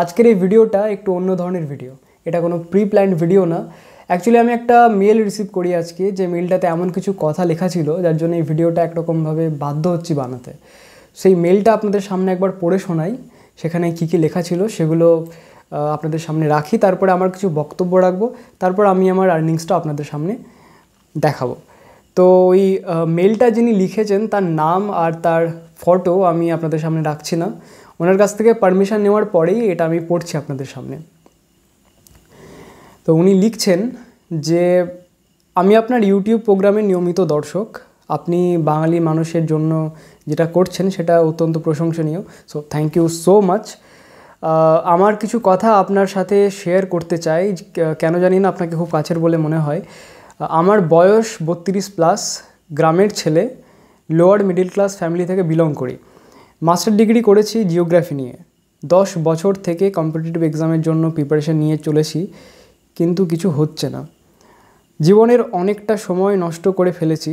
আজকের এই ভিডিওটা একটু অন্য ধরনের ভিডিও এটা কোনো প্রি প্ল্যান্ড ভিডিও না অ্যাকচুয়ালি আমি একটা মেল রিসিভ করি আজকে যে মেলটাতে এমন কিছু কথা লেখা ছিল যার জন্য এই ভিডিওটা একরকমভাবে বাধ্য হচ্ছি বানাতে সেই মেলটা আপনাদের সামনে একবার পড়ে শোনাই সেখানে কি কি লেখা ছিল সেগুলো আপনাদের সামনে রাখি তারপরে আমার কিছু বক্তব্য রাখবো তারপর আমি আমার আর্নিংসটা আপনাদের সামনে দেখাবো তো ওই মেলটা যিনি লিখেছেন তার নাম আর তার ফটো আমি আপনাদের সামনে রাখছি না ওনার কাছ থেকে পারমিশন নেওয়ার পরেই এটা আমি পড়ছি আপনাদের সামনে তো উনি লিখছেন যে আমি আপনার ইউটিউব প্রোগ্রামের নিয়মিত দর্শক আপনি বাঙালি মানুষের জন্য যেটা করছেন সেটা অত্যন্ত প্রশংসনীয় so thank you so much আমার কিছু কথা আপনার সাথে শেয়ার করতে চাই কেন জানি না আপনাকে খুব কাছের বলে মনে হয় আমার বয়স বত্রিশ প্লাস গ্রামের ছেলে লোয়ার মিডিল ক্লাস ফ্যামিলি থেকে বিলং করি মাস্টার ডিগ্রি করেছি জিওগ্রাফি নিয়ে দশ বছর থেকে কম্পিটিটিভ এক্সামের জন্য প্রিপারেশান নিয়ে চলেছি কিন্তু কিছু হচ্ছে না জীবনের অনেকটা সময় নষ্ট করে ফেলেছি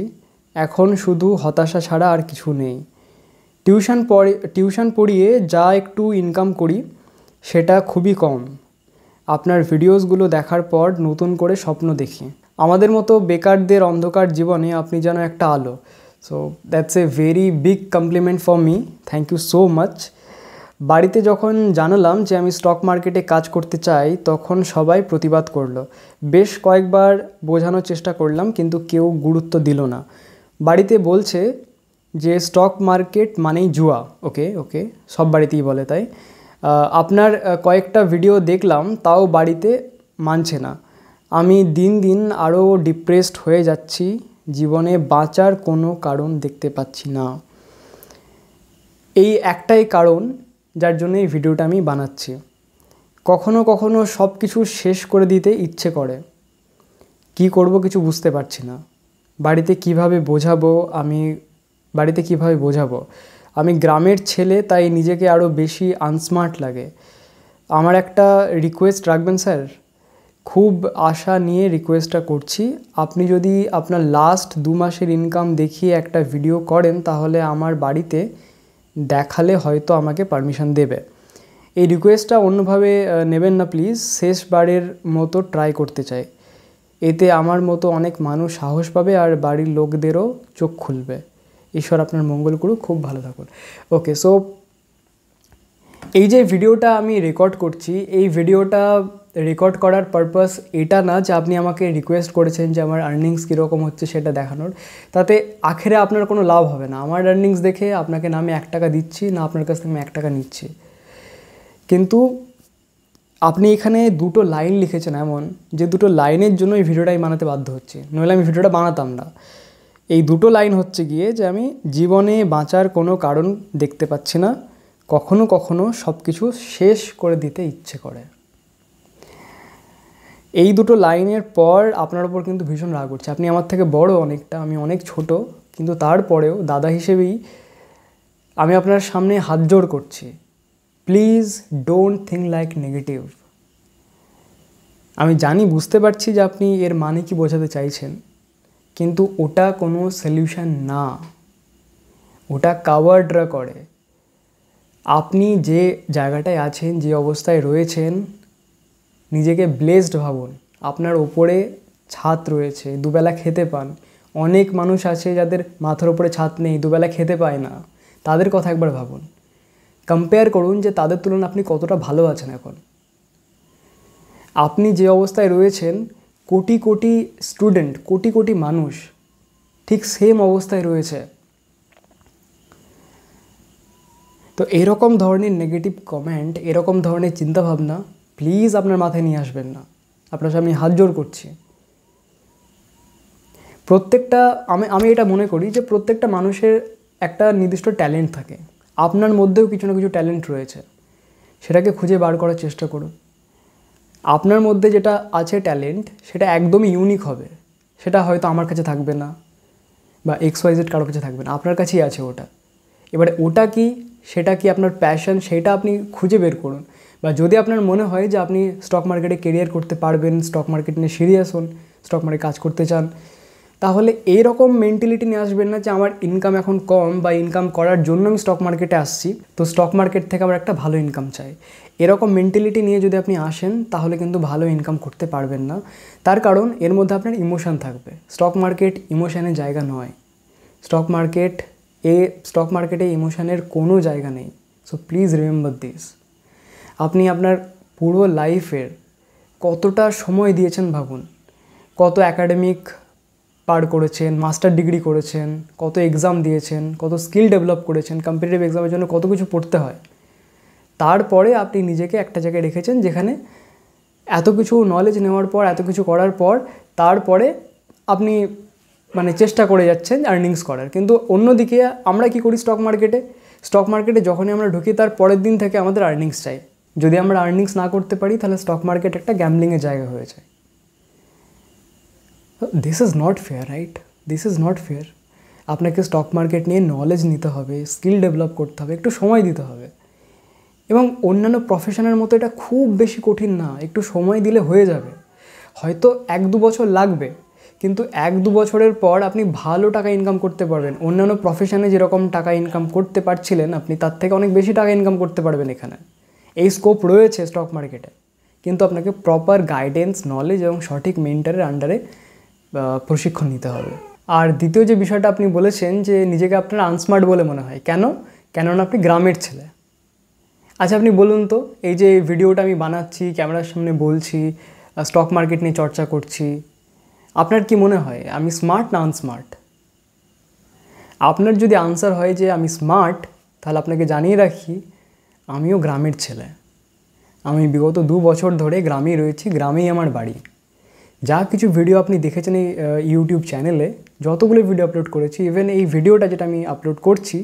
এখন শুধু হতাশা ছাড়া আর কিছু নেই টিউশন পড়ে টিউশন পড়িয়ে যা একটু ইনকাম করি সেটা খুবই কম আপনার ভিডিওসগুলো দেখার পর নতুন করে স্বপ্ন দেখি আমাদের মতো বেকারদের অন্ধকার জীবনে আপনি যেন একটা আলো so that's a very big compliment for me thank you so much বাড়িতে যখন জানালাম যে আমি স্টক মার্কেটে কাজ করতে চাই তখন সবাই প্রতিবাদ করলো বেশ কয়েকবার বোঝানোর চেষ্টা করলাম কিন্তু কেউ গুরুত্ব দিল না বাড়িতে বলছে যে স্টক মার্কেট মানেই জুয়া ওকে ওকে সব বাড়িতেই বলে তাই আপনার কয়েকটা ভিডিও দেখলাম তাও বাড়িতে মানছে না আমি দিন দিন আরও ডিপ্রেসড হয়ে যাচ্ছি জীবনে বাঁচার কোনো কারণ দেখতে পাচ্ছি না এই একটাই কারণ যার জন্য এই ভিডিওটা আমি বানাচ্ছি কখনো কখনো সব কিছু শেষ করে দিতে ইচ্ছে করে কি করব কিছু বুঝতে পারছি না বাড়িতে কিভাবে বোঝাবো আমি বাড়িতে কিভাবে বোঝাবো আমি গ্রামের ছেলে তাই নিজেকে আরও বেশি আনস্মার্ট লাগে আমার একটা রিকোয়েস্ট রাখবেন স্যার খুব আশা নিয়ে রিকোয়েস্টটা করছি আপনি যদি আপনার লাস্ট দু মাসের ইনকাম দেখিয়ে একটা ভিডিও করেন তাহলে আমার বাড়িতে দেখালে হয়তো আমাকে পারমিশন দেবে এই রিকোয়েস্টটা অন্যভাবে নেবেন না প্লিজ শেষবারের মতো ট্রাই করতে চাই এতে আমার মতো অনেক মানুষ সাহস পাবে আর বাড়ির লোকদেরও চোখ খুলবে ঈশ্বর আপনার মঙ্গল করুক খুব ভালো থাকুন ওকে সো এই যে ভিডিওটা আমি রেকর্ড করছি এই ভিডিওটা রেকর্ড করার পারপাস এটা না যে আপনি আমাকে রিকোয়েস্ট করেছেন যে আমার আর্নিংস কীরকম হচ্ছে সেটা দেখানোর তাতে আখেরে আপনার কোনো লাভ হবে না আমার আর্নিংস দেখে আপনাকে না আমি এক টাকা দিচ্ছি না আপনার কাছ থেকে আমি এক টাকা নিচ্ছি কিন্তু আপনি এখানে দুটো লাইন লিখেছেন এমন যে দুটো লাইনের জন্য এই ভিডিওটাই বানাতে বাধ্য হচ্ছে নইলে আমি ভিডিওটা বানাতাম না এই দুটো লাইন হচ্ছে গিয়ে যে আমি জীবনে বাঁচার কোনো কারণ দেখতে পাচ্ছি না কখনো কখনো সব কিছু শেষ করে দিতে ইচ্ছে করে এই দুটো লাইনের পর আপনার ওপর কিন্তু ভীষণ রাগ উঠছে আপনি আমার থেকে বড় অনেকটা আমি অনেক ছোট কিন্তু তারপরেও দাদা হিসেবেই আমি আপনার সামনে হাত জোর করছি please don't think like negative আমি জানি বুঝতে পারছি যে আপনি এর মানে কি বোঝাতে চাইছেন কিন্তু ওটা কোনো সলিউশন না ওটা কাওয়ার্ডরা করে আপনি যে জায়গাটায় আছেন যে অবস্থায় রয়েছেন নিজেকে ব্লেসড ভাবুন আপনার ওপরে ছাদ রয়েছে দুবেলা খেতে পান অনেক মানুষ আছে যাদের মাথার ওপরে ছাদ নেই দুবেলা খেতে পায় না তাদের কথা একবার ভাবুন কম্পেয়ার করুন যে তাদের তুলনায় আপনি কতটা ভালো আছেন এখন আপনি যে অবস্থায় রয়েছেন কোটি কোটি স্টুডেন্ট কোটি কোটি মানুষ ঠিক সেম অবস্থায় রয়েছে তো এরকম ধরনের নেগেটিভ কমেন্ট এরকম ধরনের চিন্তাভাবনা প্লিজ আপনার মাথায় নিয়ে আসবেন না আপনার সামনে হাত জোর করছি প্রত্যেকটা আমি আমি এটা মনে করি যে প্রত্যেকটা মানুষের একটা নির্দিষ্ট ট্যালেন্ট থাকে আপনার মধ্যেও কিছু না কিছু ট্যালেন্ট রয়েছে সেটাকে খুঁজে বার করার চেষ্টা করুন আপনার মধ্যে যেটা আছে ট্যালেন্ট সেটা একদমই ইউনিক হবে সেটা হয়তো আমার কাছে থাকবে না বা এক্স ওয়াই জেড কারোর কাছে থাকবে না আপনার কাছেই আছে ওটা এবারে ওটা কি সেটা কি আপনার প্যাশন সেটা আপনি খুঁজে বের করুন বা যদি আপনার মনে হয় যে আপনি স্টক মার্কেটে কেরিয়ার করতে পারবেন স্টক মার্কেট নিয়ে সিরিয়াস হন স্টক মার্কেট কাজ করতে চান তাহলে এই রকম মেন্টালিটি নিয়ে আসবেন না যে আমার ইনকাম এখন কম বা ইনকাম করার জন্য আমি স্টক মার্কেটে আসছি তো স্টক মার্কেট থেকে আমার একটা ভালো ইনকাম চাই এরকম মেন্টালিটি নিয়ে যদি আপনি আসেন তাহলে কিন্তু ভালো ইনকাম করতে পারবেন না তার কারণ এর মধ্যে আপনার ইমোশান থাকবে স্টক মার্কেট ইমোশানের জায়গা নয় স্টক মার্কেট এ স্টক মার্কেটে ইমোশানের কোনো জায়গা নেই সো প্লিজ রিমেম্বার দিস আপনি আপনার পুরো লাইফের কতটা সময় দিয়েছেন ভাবুন কত একাডেমিক পার করেছেন মাস্টার ডিগ্রি করেছেন কত এক্সাম দিয়েছেন কত স্কিল ডেভেলপ করেছেন কম্পিটিটিভ এক্সামের জন্য কত কিছু পড়তে হয় তারপরে আপনি নিজেকে একটা জায়গায় রেখেছেন যেখানে এত কিছু নলেজ নেওয়ার পর এত কিছু করার পর তারপরে আপনি মানে চেষ্টা করে যাচ্ছেন আর্নিংস করার কিন্তু অন্যদিকে আমরা কি করি স্টক মার্কেটে স্টক মার্কেটে যখনই আমরা ঢুকি তার পরের দিন থেকে আমাদের আর্নিংস চাই যদি আমরা আর্নিংস না করতে পারি তাহলে স্টক মার্কেট একটা গ্যামলিংয়ের জায়গা হয়ে যায় this is not fair right this is not fair আপনাকে স্টক মার্কেট নিয়ে নলেজ নিতে হবে স্কিল ডেভেলপ করতে হবে একটু সময় দিতে হবে এবং অন্যান্য প্রফেশনের মতো এটা খুব বেশি কঠিন না একটু সময় দিলে হয়ে যাবে হয়তো এক দু বছর লাগবে কিন্তু এক দু বছরের পর আপনি ভালো টাকা ইনকাম করতে পারবেন অন্যান্য প্রফেশনে যেরকম টাকা ইনকাম করতে পারছিলেন আপনি তার থেকে অনেক বেশি টাকা ইনকাম করতে পারবেন এখানে এই স্কোপ রয়েছে স্টক মার্কেটে কিন্তু আপনাকে প্রপার গাইডেন্স নলেজ এবং সঠিক মেন্টারের আন্ডারে প্রশিক্ষণ নিতে হবে আর দ্বিতীয় যে বিষয়টা আপনি বলেছেন যে নিজেকে আপনার আনস্মার্ট বলে মনে হয় কেন কেননা আপনি গ্রামের ছেলে আচ্ছা আপনি বলুন তো এই যে ভিডিওটা আমি বানাচ্ছি ক্যামেরার সামনে বলছি স্টক মার্কেট নিয়ে চর্চা করছি আপনার কি মনে হয় আমি স্মার্ট না আনস্মার্ট আপনার যদি আনসার হয় যে আমি স্মার্ট তাহলে আপনাকে জানিয়ে রাখি আমিও গ্রামের ছেলে আমি বিগত দু বছর ধরে গ্রামেই রয়েছি গ্রামেই আমার বাড়ি যা কিছু ভিডিও আপনি দেখেছেন এই ইউটিউব চ্যানেলে যতগুলো ভিডিও আপলোড করেছি ইভেন এই ভিডিওটা যেটা আমি আপলোড করছি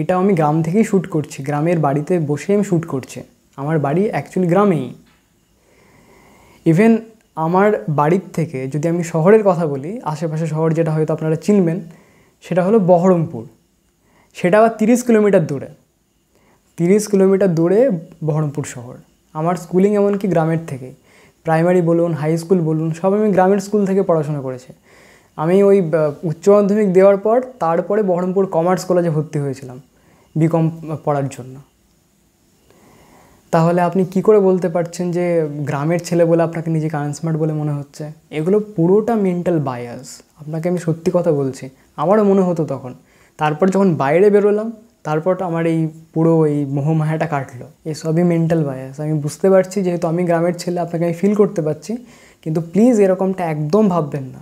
এটা আমি গ্রাম থেকেই শ্যুট করছি গ্রামের বাড়িতে বসে আমি শ্যুট করছি আমার বাড়ি অ্যাকচুয়ালি গ্রামেই ইভেন আমার বাড়ির থেকে যদি আমি শহরের কথা বলি আশেপাশে শহর যেটা হয়তো আপনারা চিনবেন সেটা হলো বহরমপুর সেটা আবার তিরিশ কিলোমিটার দূরে তিরিশ কিলোমিটার দূরে বহরমপুর শহর আমার স্কুলিং এমনকি গ্রামের থেকে প্রাইমারি বলুন হাই স্কুল বলুন সব আমি গ্রামের স্কুল থেকে পড়াশোনা করেছি আমি ওই উচ্চ মাধ্যমিক দেওয়ার পর তারপরে বহরমপুর কমার্স কলেজে ভর্তি হয়েছিলাম বিকম পড়ার জন্য তাহলে আপনি কি করে বলতে পারছেন যে গ্রামের ছেলে বলে আপনাকে নিজেকে আনস্মার্ট বলে মনে হচ্ছে এগুলো পুরোটা মেন্টাল বায়াস আপনাকে আমি সত্যি কথা বলছি আমারও মনে হতো তখন তারপর যখন বাইরে বেরোলাম তারপর আমার এই পুরো এই মোহমায়াটা কাটলো এসবই মেন্টাল বায়াস আমি বুঝতে পারছি যেহেতু আমি গ্রামের ছেলে আপনাকে আমি ফিল করতে পারছি কিন্তু প্লিজ এরকমটা একদম ভাববেন না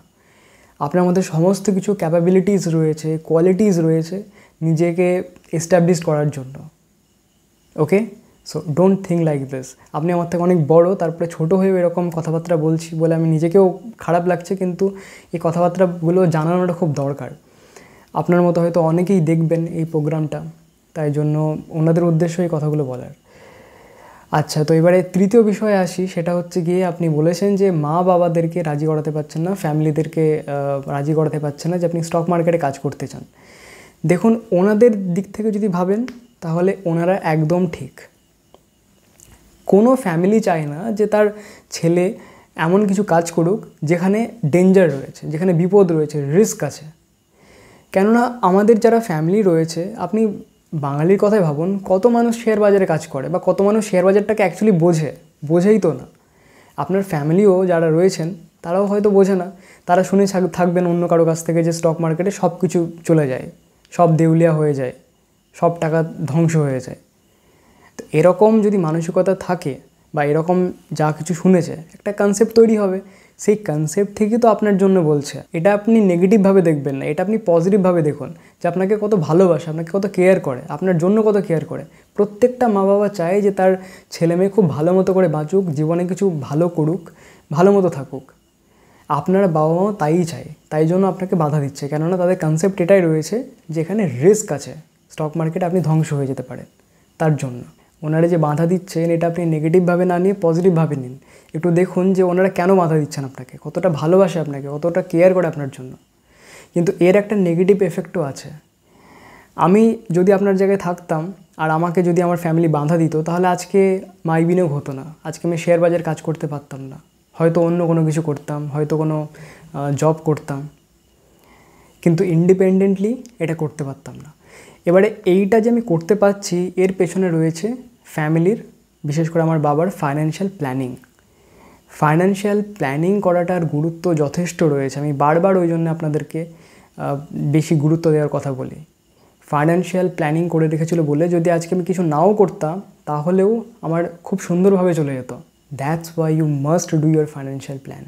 আপনার মধ্যে সমস্ত কিছু ক্যাপাবিলিটিস রয়েছে কোয়ালিটিস রয়েছে নিজেকে এস্টাবলিশ করার জন্য okay so don't think like this আপনি আমার থেকে অনেক বড় তারপরে ছোট হয়েও এরকম কথাবার্তা বলছি বলে আমি নিজেকেও খারাপ লাগছে কিন্তু এই কথাবার্তাগুলো জানানোটা খুব দরকার আপনার মতো হয়তো অনেকেই দেখবেন এই প্রোগ্রামটা তাই জন্য ওনাদের উদ্দেশ্য এই কথাগুলো বলার আচ্ছা তো এবারে তৃতীয় বিষয়ে আসি সেটা হচ্ছে গিয়ে আপনি বলেছেন যে মা বাবাদেরকে রাজি করাতে পারছেন না ফ্যামিলিদেরকে রাজি করাতে পারছেন না যে আপনি স্টক মার্কেটে কাজ করতে চান দেখুন ওনাদের দিক থেকে যদি ভাবেন তাহলে ওনারা একদম ঠিক কোনো ফ্যামিলি চায় না যে তার ছেলে এমন কিছু কাজ করুক যেখানে ডেঞ্জার রয়েছে যেখানে বিপদ রয়েছে রিস্ক আছে কেননা আমাদের যারা ফ্যামিলি রয়েছে আপনি বাঙালির কথাই ভাবুন কত মানুষ শেয়ার বাজারে কাজ করে বা কত মানুষ শেয়ার বাজারটাকে অ্যাকচুয়ালি বোঝে বোঝেই তো না আপনার ফ্যামিলিও যারা রয়েছেন তারাও হয়তো বোঝে না তারা শুনে থাকবেন অন্য কারো কাছ থেকে যে স্টক মার্কেটে সব কিছু চলে যায় সব দেউলিয়া হয়ে যায় সব টাকা ধ্বংস হয়ে যায় তো এরকম যদি মানসিকতা থাকে বা এরকম যা কিছু শুনেছে একটা কনসেপ্ট তৈরি হবে সেই কনসেপ্ট থেকে তো আপনার জন্য বলছে এটা আপনি নেগেটিভভাবে দেখবেন না এটা আপনি পজিটিভভাবে দেখুন যে আপনাকে কত ভালোবাসে আপনাকে কত কেয়ার করে আপনার জন্য কত কেয়ার করে প্রত্যেকটা মা বাবা চায় যে তার ছেলে মেয়ে খুব ভালো মতো করে বাঁচুক জীবনে কিছু ভালো করুক ভালো মতো থাকুক আপনার বাবা মাও তাই চায় তাই জন্য আপনাকে বাধা দিচ্ছে কেননা তাদের কনসেপ্ট এটাই রয়েছে যেখানে রিস্ক আছে স্টক মার্কেট আপনি ধ্বংস হয়ে যেতে পারেন তার জন্য ওনারা যে বাধা দিচ্ছেন এটা আপনি নেগেটিভভাবে না নিয়ে পজিটিভভাবে নিন একটু দেখুন যে ওনারা কেন বাধা দিচ্ছেন আপনাকে কতটা ভালোবাসে আপনাকে কতটা কেয়ার করে আপনার জন্য কিন্তু এর একটা নেগেটিভ এফেক্টও আছে আমি যদি আপনার জায়গায় থাকতাম আর আমাকে যদি আমার ফ্যামিলি বাধা দিত তাহলে আজকে মাই হতো না আজকে আমি শেয়ার বাজার কাজ করতে পারতাম না হয়তো অন্য কোনো কিছু করতাম হয়তো কোনো জব করতাম কিন্তু ইন্ডিপেন্ডেন্টলি এটা করতে পারতাম না এবারে এইটা যে আমি করতে পারছি এর পেছনে রয়েছে ফ্যামিলির বিশেষ করে আমার বাবার ফাইন্যান্সিয়াল প্ল্যানিং ফাইন্যান্সিয়াল প্ল্যানিং করাটার গুরুত্ব যথেষ্ট রয়েছে আমি বারবার ওই জন্য আপনাদেরকে বেশি গুরুত্ব দেওয়ার কথা বলি ফাইন্যান্সিয়াল প্ল্যানিং করে রেখেছিল বলে যদি আজকে আমি কিছু নাও করতাম তাহলেও আমার খুব সুন্দরভাবে চলে যেত that's why you must do your financial plan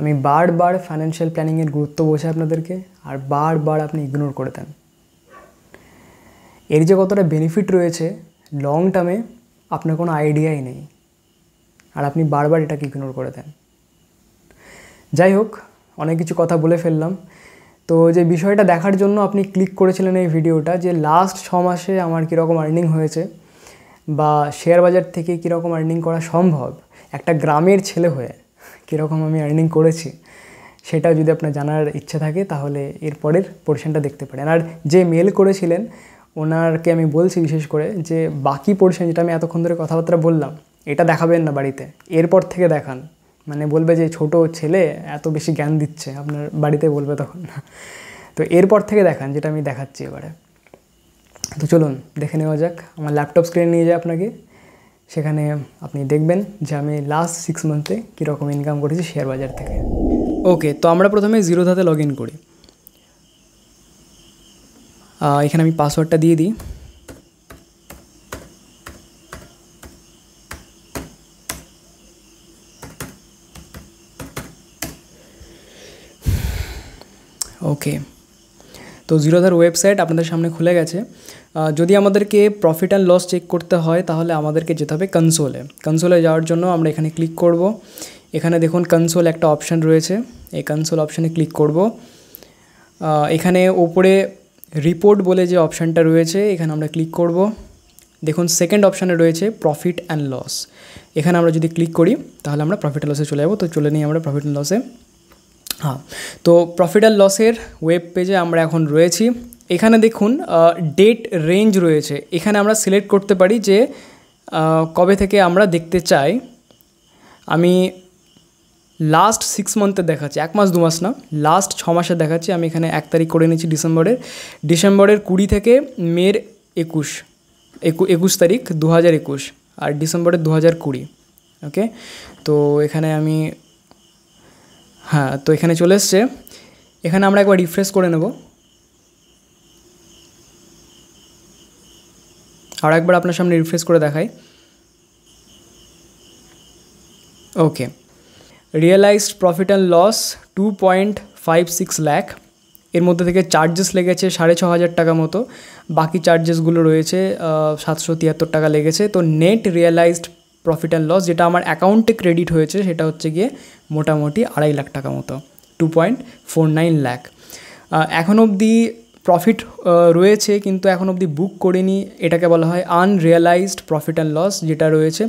আমি বারবার ফাইন্যান্সিয়াল প্ল্যানিংয়ের গুরুত্ব বোঝাই আপনাদেরকে আর বারবার আপনি ইগনোর করে দেন এর যে কতটা বেনিফিট রয়েছে লং টার্মে আপনার কোনো আইডিয়াই নেই আর আপনি বারবার এটাকে ইগনোর করে দেন যাই হোক অনেক কিছু কথা বলে ফেললাম তো যে বিষয়টা দেখার জন্য আপনি ক্লিক করেছিলেন এই ভিডিওটা যে লাস্ট ছ মাসে আমার কীরকম আর্নিং হয়েছে বা শেয়ার বাজার থেকে কীরকম আর্নিং করা সম্ভব একটা গ্রামের ছেলে হয়ে কীরকম আমি আর্নিং করেছি সেটা যদি আপনার জানার ইচ্ছে থাকে তাহলে এরপরের পোর্শনটা দেখতে পারেন আর যে মেল করেছিলেন ওনারকে আমি বলছি বিশেষ করে যে বাকি পোর্শন যেটা আমি এতক্ষণ ধরে কথাবার্তা বললাম এটা দেখাবেন না বাড়িতে এরপর থেকে দেখান মানে বলবে যে ছোট ছেলে এত বেশি জ্ঞান দিচ্ছে আপনার বাড়িতে বলবে তখন তো এরপর থেকে দেখান যেটা আমি দেখাচ্ছি এবারে তো চলুন দেখে নেওয়া যাক আমার ল্যাপটপ স্ক্রিনে নিয়ে যায় আপনাকে সেখানে আপনি দেখবেন যে আমি লাস্ট সিক্স মান্থে কীরকম ইনকাম করেছি শেয়ার বাজার থেকে ওকে তো আমরা প্রথমে জিরো ধাতে লগ ইন করি এখানে আমি পাসওয়ার্ডটা দিয়ে দিই ওকে তো জিরোধার ওয়েবসাইট আপনাদের সামনে খুলে গেছে যদি আমাদেরকে প্রফিট অ্যান্ড লস চেক করতে হয় তাহলে আমাদেরকে যেতে হবে কনসোলে কনসোলে যাওয়ার জন্য আমরা এখানে ক্লিক করব এখানে দেখুন কনসোল একটা অপশান রয়েছে এই কনসোল অপশানে ক্লিক করব এখানে ওপরে রিপোর্ট বলে যে অপশানটা রয়েছে এখানে আমরা ক্লিক করব দেখুন সেকেন্ড অপশানে রয়েছে প্রফিট অ্যান্ড লস এখানে আমরা যদি ক্লিক করি তাহলে আমরা প্রফিট লসে চলে যাবো তো চলে নিই আমরা প্রফিট অ্যান্ড লসে হ্যাঁ তো প্রফিট অ্যান্ড লসের ওয়েব পেজে আমরা এখন রয়েছি এখানে দেখুন ডেট রেঞ্জ রয়েছে এখানে আমরা সিলেক্ট করতে পারি যে কবে থেকে আমরা দেখতে চাই আমি লাস্ট সিক্স মান্থের দেখাচ্ছে এক মাস দু মাস না লাস্ট ছ মাসে দেখাচ্ছে আমি এখানে এক তারিখ করে নিয়েছি ডিসেম্বরের ডিসেম্বরের কুড়ি থেকে মের একুশ একু একুশ তারিখ দু হাজার একুশ আর ডিসেম্বরের দু হাজার কুড়ি ওকে তো এখানে আমি হ্যাঁ তো এখানে চলে এসছে এখানে আমরা একবার রিফ্রেশ করে নেব আর একবার আপনার সামনে রিফ্রেশ করে দেখাই okay realised profit and loss two point five six lakh এর মধ্যে থেকে চার্জেস লেগেছে সাড়ে ছ হাজার টাকা মতো বাকি চার্জেসগুলো রয়েছে সাতশো তিয়াত্তর টাকা লেগেছে তো net realised profit and loss যেটা আমার অ্যাকাউন্টে ক্রেডিট হয়েছে সেটা হচ্ছে গিয়ে মোটামুটি আড়াই লাখ টাকা মতো two point four nine lakh এখন অবধি প্রফিট রয়েছে কিন্তু এখন অবধি বুক করিনি এটাকে বলা হয় আনরিয়ালাইজড প্রফিট অ্যান্ড লস যেটা রয়েছে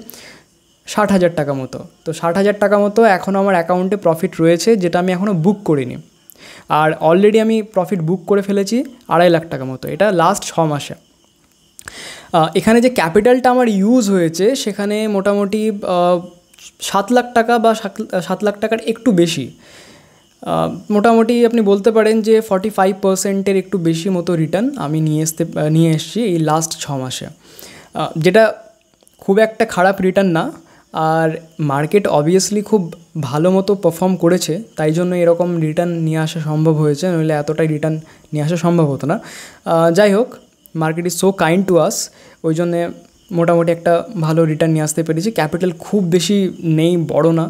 ষাট হাজার টাকা মতো তো ষাট হাজার টাকা মতো এখনও আমার অ্যাকাউন্টে প্রফিট রয়েছে যেটা আমি এখনও বুক করিনি আর অলরেডি আমি প্রফিট বুক করে ফেলেছি আড়াই লাখ টাকা মতো এটা লাস্ট ছ মাসে এখানে যে ক্যাপিটালটা আমার ইউজ হয়েছে সেখানে মোটামুটি সাত লাখ টাকা বা সাত লাখ টাকার একটু বেশি মোটামুটি আপনি বলতে পারেন যে ফর্টি ফাইভ পার্সেন্টের একটু বেশি মতো রিটার্ন আমি নিয়ে আসতে নিয়ে এসেছি এই লাস্ট ছ মাসে যেটা খুব একটা খারাপ রিটার্ন না আর মার্কেট অবভিয়াসলি খুব ভালো মতো পারফর্ম করেছে তাই জন্য এরকম রিটার্ন নিয়ে আসা সম্ভব হয়েছে নইলে এতটাই রিটার্ন নিয়ে আসা সম্ভব হতো না যাই হোক market is so kind to us ওই জন্যে মোটামুটি একটা ভালো রিটার্ন নিয়ে আসতে পেরেছি ক্যাপিটাল খুব বেশি নেই বড় না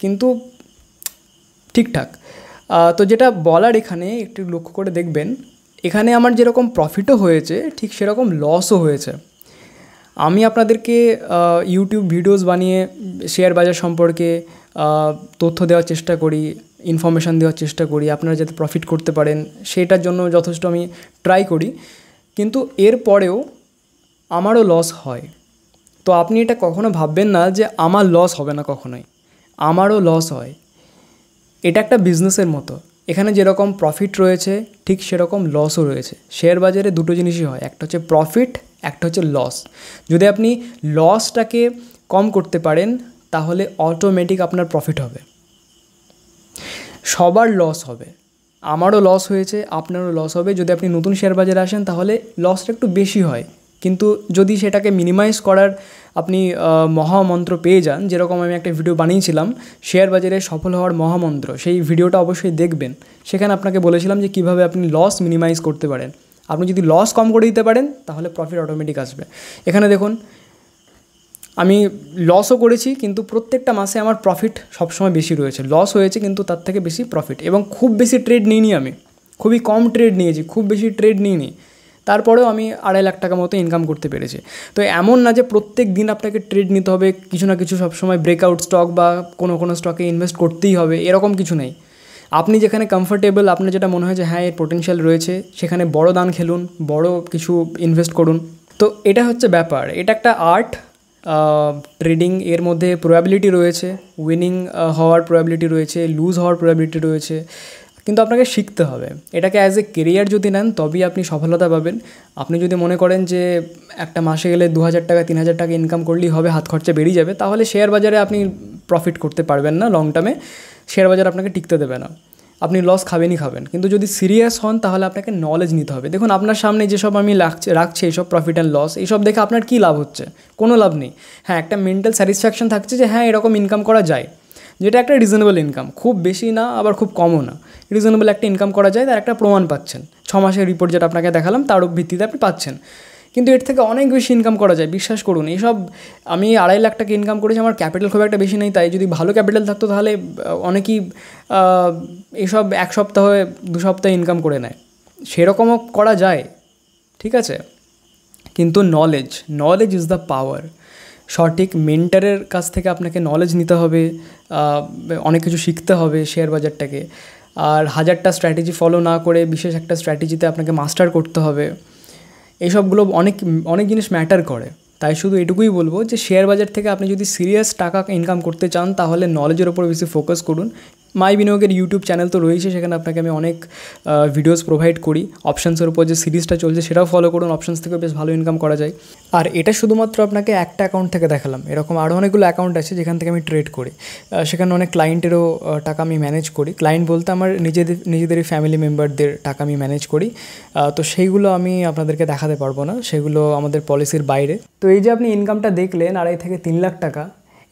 কিন্তু ঠিকঠাক তো যেটা বলার এখানে একটু লক্ষ্য করে দেখবেন এখানে আমার যেরকম প্রফিটও হয়েছে ঠিক সেরকম লসও হয়েছে আমি আপনাদেরকে ইউটিউব ভিডিওস বানিয়ে শেয়ার বাজার সম্পর্কে তথ্য দেওয়ার চেষ্টা করি ইনফরমেশান দেওয়ার চেষ্টা করি আপনারা যাতে প্রফিট করতে পারেন সেটার জন্য যথেষ্ট আমি ট্রাই করি কিন্তু এর পরেও আমারও লস হয় তো আপনি এটা কখনো ভাববেন না যে আমার লস হবে না কখনোই আমারও লস হয় এটা একটা বিজনেসের মতো এখানে যেরকম প্রফিট রয়েছে ঠিক সেরকম লসও রয়েছে শেয়ার বাজারে দুটো জিনিসই হয় একটা হচ্ছে প্রফিট একটা হচ্ছে লস যদি আপনি লসটাকে কম করতে পারেন তাহলে অটোমেটিক আপনার প্রফিট হবে সবার লস হবে আমারও লস হয়েছে আপনারও লস হবে যদি আপনি নতুন শেয়ার বাজারে আসেন তাহলে লসটা একটু বেশি হয় কিন্তু যদি সেটাকে মিনিমাইজ করার আপনি মহামন্ত্র পেয়ে যান যেরকম আমি একটা ভিডিও বানিয়েছিলাম শেয়ার বাজারে সফল হওয়ার মহামন্ত্র সেই ভিডিওটা অবশ্যই দেখবেন সেখানে আপনাকে বলেছিলাম যে কিভাবে আপনি লস মিনিমাইজ করতে পারেন আপনি যদি লস কম করে দিতে পারেন তাহলে প্রফিট অটোমেটিক আসবে এখানে দেখুন আমি লসও করেছি কিন্তু প্রত্যেকটা মাসে আমার প্রফিট সবসময় বেশি রয়েছে লস হয়েছে কিন্তু তার থেকে বেশি প্রফিট এবং খুব বেশি ট্রেড নিইনি আমি খুবই কম ট্রেড নিয়েছি খুব বেশি ট্রেড নিইনি তারপরেও আমি আড়াই লাখ টাকা মতো ইনকাম করতে পেরেছি তো এমন না যে প্রত্যেক দিন আপনাকে ট্রেড নিতে হবে কিছু না কিছু সবসময় ব্রেকআউট স্টক বা কোনো কোনো স্টকে ইনভেস্ট করতেই হবে এরকম কিছু নেই আপনি যেখানে কমফোর্টেবল আপনার যেটা মনে হয় যে হ্যাঁ এর পোটেনশিয়াল রয়েছে সেখানে বড় দান খেলুন বড় কিছু ইনভেস্ট করুন তো এটা হচ্ছে ব্যাপার এটা একটা আর্ট ট্রেডিং এর মধ্যে প্রবাবিলিটি রয়েছে উইনিং হওয়ার প্রবাবিলিটি রয়েছে লুজ হওয়ার প্রবাবিলিটি রয়েছে কিন্তু আপনাকে শিখতে হবে এটাকে অ্যাজ এ কেরিয়ার যদি নেন তবেই আপনি সফলতা পাবেন আপনি যদি মনে করেন যে একটা মাসে গেলে দু হাজার টাকা তিন হাজার টাকা ইনকাম করলেই হবে হাত খরচা বেরিয়ে যাবে তাহলে শেয়ার বাজারে আপনি প্রফিট করতে পারবেন না লং টার্মে শেয়ার বাজার আপনাকে টিকতে দেবে না আপনি লস খাবেনই খাবেন কিন্তু যদি সিরিয়াস হন তাহলে আপনাকে নলেজ নিতে হবে দেখুন আপনার সামনে যেসব আমি রাখছি রাখছি এইসব প্রফিট অ্যান্ড লস এইসব দেখে আপনার কী লাভ হচ্ছে কোনো লাভ নেই হ্যাঁ একটা মেন্টাল স্যাটিসফ্যাকশান থাকছে যে হ্যাঁ এরকম ইনকাম করা যায় যেটা একটা রিজনেবল ইনকাম খুব বেশি না আবার খুব কমও না রিজনেবল একটা ইনকাম করা যায় তার একটা প্রমাণ পাচ্ছেন ছ মাসের রিপোর্ট যেটা আপনাকে দেখালাম তার ভিত্তিতে আপনি পাচ্ছেন কিন্তু এর থেকে অনেক বেশি ইনকাম করা যায় বিশ্বাস করুন এইসব আমি আড়াই লাখ টাকা ইনকাম করেছি আমার ক্যাপিটাল খুব একটা বেশি নেই তাই যদি ভালো ক্যাপিটাল থাকতো তাহলে অনেকেই এইসব এক সপ্তাহে দু সপ্তাহে ইনকাম করে নেয় সেরকমও করা যায় ঠিক আছে কিন্তু knowledge knowledge is the power সঠিক মেন্টারের কাছ থেকে আপনাকে নলেজ নিতে হবে অনেক কিছু শিখতে হবে শেয়ার বাজারটাকে আর হাজারটা স্ট্র্যাটেজি ফলো না করে বিশেষ একটা স্ট্র্যাটেজিতে আপনাকে মাস্টার করতে হবে এসবগুলো অনেক অনেক জিনিস ম্যাটার করে তাই শুধু এটুকুই বলবো যে শেয়ার বাজার থেকে আপনি যদি সিরিয়াস টাকা ইনকাম করতে চান তাহলে নলেজের ওপর বেশি ফোকাস করুন মাই বিনিয়োগের ইউটিউব চ্যানেল তো রয়েছে সেখানে আপনাকে আমি অনেক ভিডিওস প্রোভাইড করি অপশানসের উপর যে সিরিজটা চলছে সেটাও ফলো করুন অপশানস থেকে বেশ ভালো ইনকাম করা যায় আর এটা শুধুমাত্র আপনাকে একটা অ্যাকাউন্ট থেকে দেখালাম এরকম আরও অনেকগুলো অ্যাকাউন্ট আছে যেখান থেকে আমি ট্রেড করি সেখানে অনেক ক্লায়েন্টেরও টাকা আমি ম্যানেজ করি ক্লায়েন্ট বলতে আমার নিজেদের নিজেদেরই ফ্যামিলি মেম্বারদের টাকা আমি ম্যানেজ করি তো সেইগুলো আমি আপনাদেরকে দেখাতে পারবো না সেগুলো আমাদের পলিসির বাইরে তো এই যে আপনি ইনকামটা দেখলেন আড়াই থেকে তিন লাখ টাকা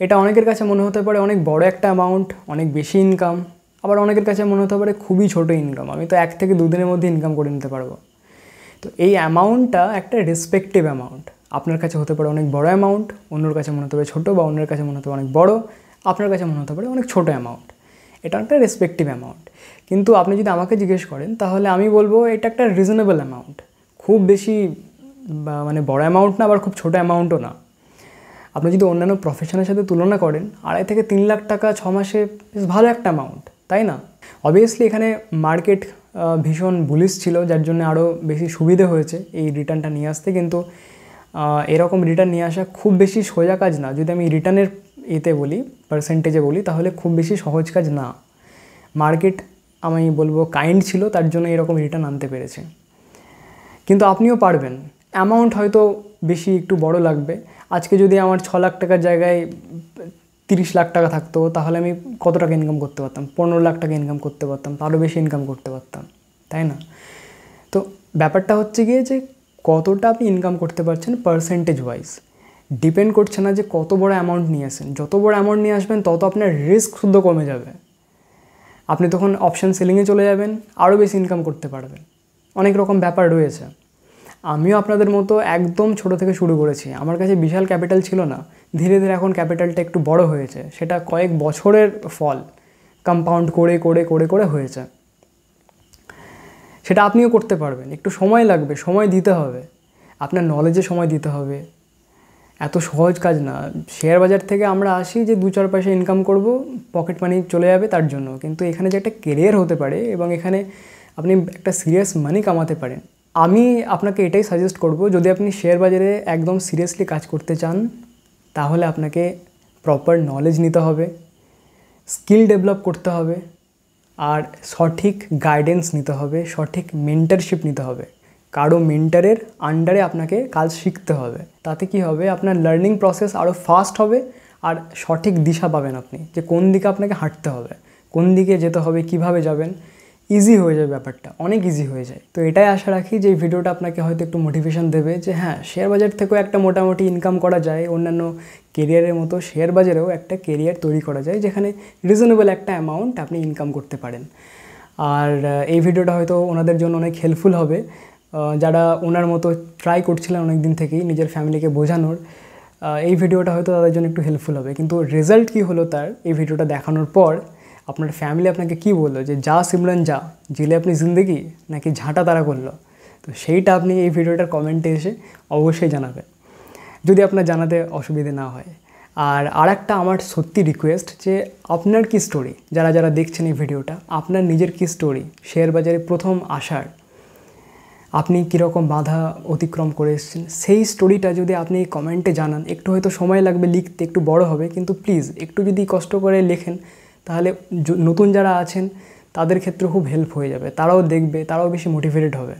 এটা অনেকের কাছে মনে হতে পারে অনেক বড় একটা অ্যামাউন্ট অনেক বেশি ইনকাম আবার অনেকের কাছে মনে হতে পারে খুবই ছোট ইনকাম আমি তো এক থেকে দুদিনের মধ্যে ইনকাম করে নিতে পারবো তো এই অ্যামাউন্টটা একটা রেসপেক্টিভ অ্যামাউন্ট আপনার কাছে হতে পারে অনেক বড় অ্যামাউন্ট অন্যর কাছে মনে হতে পারে ছোটো বা অন্যের কাছে মনে হতে পারে অনেক বড় আপনার কাছে মনে হতে পারে অনেক ছোটো অ্যামাউন্ট এটা একটা রেসপেক্টিভ অ্যামাউন্ট কিন্তু আপনি যদি আমাকে জিজ্ঞেস করেন তাহলে আমি বলবো এটা একটা রিজনেবল অ্যামাউন্ট খুব বেশি মানে বড় অ্যামাউন্ট না আবার খুব ছোটো অ্যামাউন্টও না আপনি যদি অন্যান্য প্রফেশনের সাথে তুলনা করেন আড়াই থেকে তিন লাখ টাকা ছ মাসে বেশ ভালো একটা অ্যামাউন্ট তাই না অবভিয়াসলি এখানে মার্কেট ভীষণ বুলিশ ছিল যার জন্য আরও বেশি সুবিধে হয়েছে এই রিটার্নটা নিয়ে আসতে কিন্তু এরকম রিটার্ন নিয়ে আসা খুব বেশি সোজা কাজ না যদি আমি রিটার্নের এতে বলি পার্সেন্টেজে বলি তাহলে খুব বেশি সহজ কাজ না মার্কেট আমি বলবো কাইন্ড ছিল তার জন্য এরকম রিটার্ন আনতে পেরেছে কিন্তু আপনিও পারবেন অ্যামাউন্ট হয়তো বেশি একটু বড় লাগবে আজকে যদি আমার ছ লাখ টাকার জায়গায় তিরিশ লাখ টাকা থাকতো তাহলে আমি কত টাকা ইনকাম করতে পারতাম পনেরো লাখ টাকা ইনকাম করতে পারতাম তারও বেশি ইনকাম করতে পারতাম তাই না তো ব্যাপারটা হচ্ছে গিয়ে যে কতটা আপনি ইনকাম করতে পারছেন পার্সেন্টেজ ওয়াইজ ডিপেন্ড করছে না যে কত বড় অ্যামাউন্ট নিয়ে আসেন যত বড় অ্যামাউন্ট নিয়ে আসবেন তত আপনার রিস্ক শুদ্ধ কমে যাবে আপনি তখন অপশান সেলিংয়ে চলে যাবেন আরও বেশি ইনকাম করতে পারবেন অনেক রকম ব্যাপার রয়েছে আমিও আপনাদের মতো একদম ছোট থেকে শুরু করেছি আমার কাছে বিশাল ক্যাপিটাল ছিল না ধীরে ধীরে এখন ক্যাপিটালটা একটু বড় হয়েছে সেটা কয়েক বছরের ফল কম্পাউন্ড করে করে করে করে হয়েছে সেটা আপনিও করতে পারবেন একটু সময় লাগবে সময় দিতে হবে আপনার নলেজে সময় দিতে হবে এত সহজ কাজ না শেয়ার বাজার থেকে আমরা আসি যে দু চার পয়সা ইনকাম করব পকেট মানি চলে যাবে তার জন্য কিন্তু এখানে যে একটা কেরিয়ার হতে পারে এবং এখানে আপনি একটা সিরিয়াস মানি কামাতে পারেন আমি আপনাকে এটাই সাজেস্ট করব যদি আপনি শেয়ার বাজারে একদম সিরিয়াসলি কাজ করতে চান তাহলে আপনাকে প্রপার নলেজ নিতে হবে স্কিল ডেভেলপ করতে হবে আর সঠিক গাইডেন্স নিতে হবে সঠিক মেন্টারশিপ নিতে হবে কারো মেন্টারের আন্ডারে আপনাকে কাজ শিখতে হবে তাতে কি হবে আপনার লার্নিং প্রসেস আরও ফাস্ট হবে আর সঠিক দিশা পাবেন আপনি যে কোন দিকে আপনাকে হাঁটতে হবে কোন দিকে যেতে হবে কিভাবে যাবেন ইজি হয়ে যায় ব্যাপারটা অনেক ইজি হয়ে যায় তো এটাই আশা রাখি যে ভিডিওটা আপনাকে হয়তো একটু মোটিভেশন দেবে যে হ্যাঁ শেয়ার বাজার থেকেও একটা মোটামুটি ইনকাম করা যায় অন্যান্য কেরিয়ারের মতো শেয়ার বাজারেও একটা কেরিয়ার তৈরি করা যায় যেখানে রিজনেবল একটা অ্যামাউন্ট আপনি ইনকাম করতে পারেন আর এই ভিডিওটা হয়তো ওনাদের জন্য অনেক হেল্পফুল হবে যারা ওনার মতো ট্রাই করছিলেন অনেক দিন থেকেই নিজের ফ্যামিলিকে বোঝানোর এই ভিডিওটা হয়তো তাদের জন্য একটু হেল্পফুল হবে কিন্তু রেজাল্ট কী হলো তার এই ভিডিওটা দেখানোর পর আপনার ফ্যামিলি আপনাকে কি বললো যে যা সিমরান যা জিলে আপনি জিন্দেগি নাকি ঝাঁটা তারা করলো তো সেইটা আপনি এই ভিডিওটার কমেন্টে এসে অবশ্যই জানাবেন যদি আপনার জানাতে অসুবিধে না হয় আর আর একটা আমার সত্যি রিকোয়েস্ট যে আপনার কি স্টোরি যারা যারা দেখছেন এই ভিডিওটা আপনার নিজের কি স্টোরি শেয়ার বাজারে প্রথম আসার আপনি কীরকম বাধা অতিক্রম করে এসেছেন সেই স্টোরিটা যদি আপনি কমেন্টে জানান একটু হয়তো সময় লাগবে লিখতে একটু বড় হবে কিন্তু প্লিজ একটু যদি কষ্ট করে লেখেন তাহলে নতুন যারা আছেন তাদের ক্ষেত্রে খুব হেল্প হয়ে যাবে তারাও দেখবে তারাও বেশি মোটিভেটেড হবে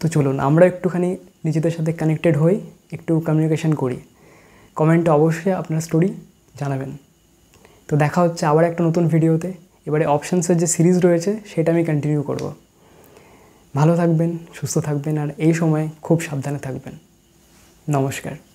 তো চলুন আমরা একটুখানি নিজেদের সাথে কানেক্টেড হই একটু কমিউনিকেশন করি কমেন্টে অবশ্যই আপনার স্টোরি জানাবেন তো দেখা হচ্ছে আবার একটা নতুন ভিডিওতে এবারে অপশানসের যে সিরিজ রয়েছে সেটা আমি কন্টিনিউ করব ভালো থাকবেন সুস্থ থাকবেন আর এই সময় খুব সাবধানে থাকবেন নমস্কার